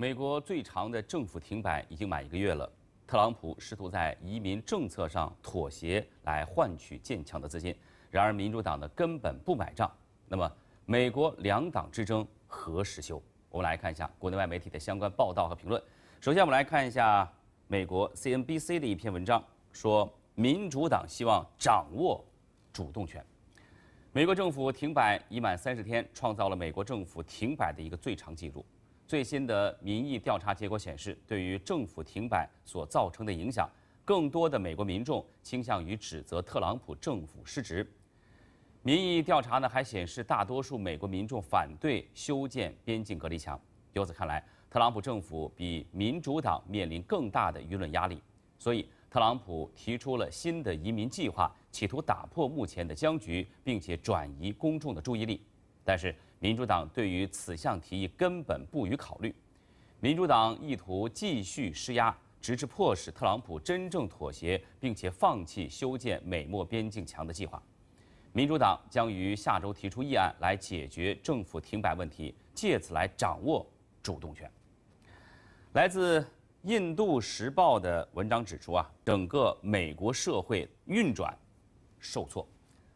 美国最长的政府停摆已经满一个月了，特朗普试图在移民政策上妥协来换取建强的资金，然而民主党呢根本不买账。那么，美国两党之争何时休？我们来看一下国内外媒体的相关报道和评论。首先，我们来看一下美国 CNBC 的一篇文章，说民主党希望掌握主动权。美国政府停摆已满三十天，创造了美国政府停摆的一个最长记录。最新的民意调查结果显示，对于政府停摆所造成的影响，更多的美国民众倾向于指责特朗普政府失职。民意调查呢还显示，大多数美国民众反对修建边境隔离墙。由此看来，特朗普政府比民主党面临更大的舆论压力。所以，特朗普提出了新的移民计划，企图打破目前的僵局，并且转移公众的注意力。但是民主党对于此项提议根本不予考虑，民主党意图继续施压，直至迫使特朗普真正妥协，并且放弃修建美墨边境墙的计划。民主党将于下周提出议案来解决政府停摆问题，借此来掌握主动权。来自《印度时报》的文章指出啊，整个美国社会运转受挫。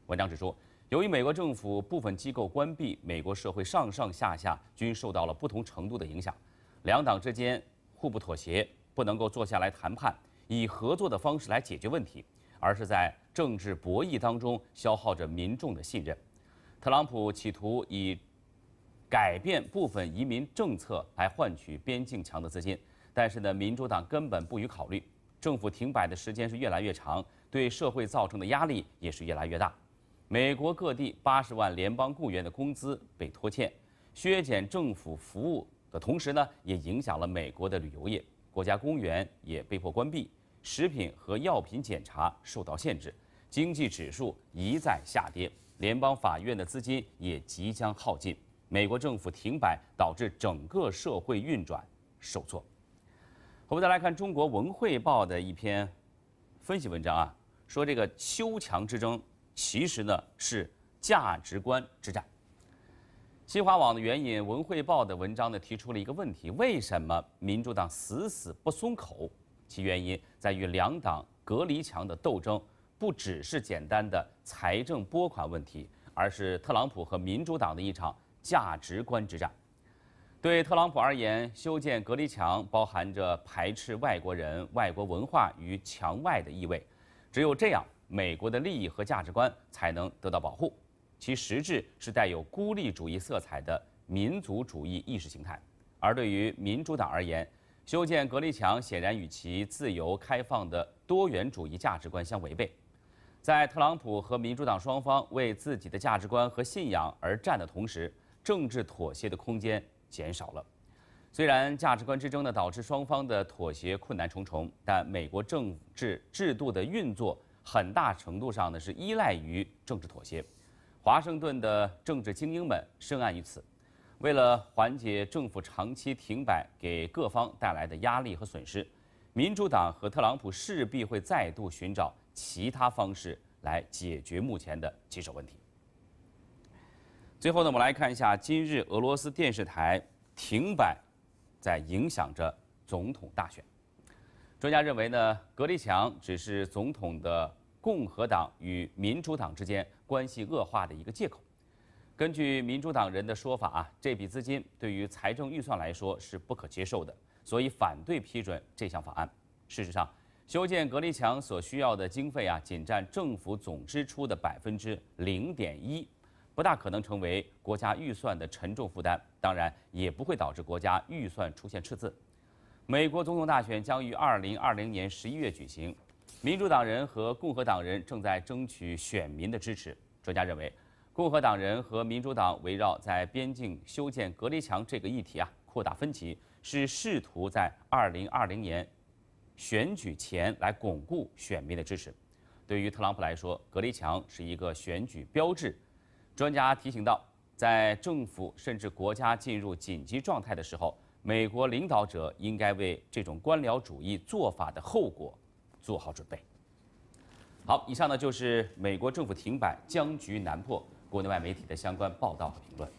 文章指出。由于美国政府部分机构关闭，美国社会上上下下均受到了不同程度的影响。两党之间互不妥协，不能够坐下来谈判，以合作的方式来解决问题，而是在政治博弈当中消耗着民众的信任。特朗普企图以改变部分移民政策来换取边境墙的资金，但是呢，民主党根本不予考虑。政府停摆的时间是越来越长，对社会造成的压力也是越来越大。美国各地八十万联邦雇员的工资被拖欠，削减政府服务的同时呢，也影响了美国的旅游业，国家公园也被迫关闭，食品和药品检查受到限制，经济指数一再下跌，联邦法院的资金也即将耗尽，美国政府停摆导致整个社会运转受挫。我们再来看中国文汇报的一篇分析文章啊，说这个修墙之争。其实呢，是价值观之战。新华网的援引《文汇报》的文章呢，提出了一个问题：为什么民主党死死不松口？其原因在于两党隔离墙的斗争，不只是简单的财政拨款问题，而是特朗普和民主党的一场价值观之战。对特朗普而言，修建隔离墙包含着排斥外国人、外国文化于墙外的意味，只有这样。美国的利益和价值观才能得到保护，其实质是带有孤立主义色彩的民族主义意识形态。而对于民主党而言，修建隔离墙显然与其自由开放的多元主义价值观相违背。在特朗普和民主党双方为自己的价值观和信仰而战的同时，政治妥协的空间减少了。虽然价值观之争呢导致双方的妥协困难重重，但美国政治制度的运作。很大程度上呢是依赖于政治妥协，华盛顿的政治精英们深谙于此。为了缓解政府长期停摆给各方带来的压力和损失，民主党和特朗普势必会再度寻找其他方式来解决目前的棘手问题。最后呢，我们来看一下今日俄罗斯电视台停摆，在影响着总统大选。专家认为呢，隔离墙只是总统的共和党与民主党之间关系恶化的一个借口。根据民主党人的说法啊，这笔资金对于财政预算来说是不可接受的，所以反对批准这项法案。事实上，修建隔离墙所需要的经费啊，仅占政府总支出的百分之零点一，不大可能成为国家预算的沉重负担。当然，也不会导致国家预算出现赤字。美国总统大选将于二零二零年十一月举行，民主党人和共和党人正在争取选民的支持。专家认为，共和党人和民主党围绕在边境修建隔离墙这个议题啊，扩大分歧，是试图在二零二零年选举前来巩固选民的支持。对于特朗普来说，隔离墙是一个选举标志。专家提醒到，在政府甚至国家进入紧急状态的时候。美国领导者应该为这种官僚主义做法的后果做好准备。好，以上呢就是美国政府停摆僵局难破国内外媒体的相关报道和评论。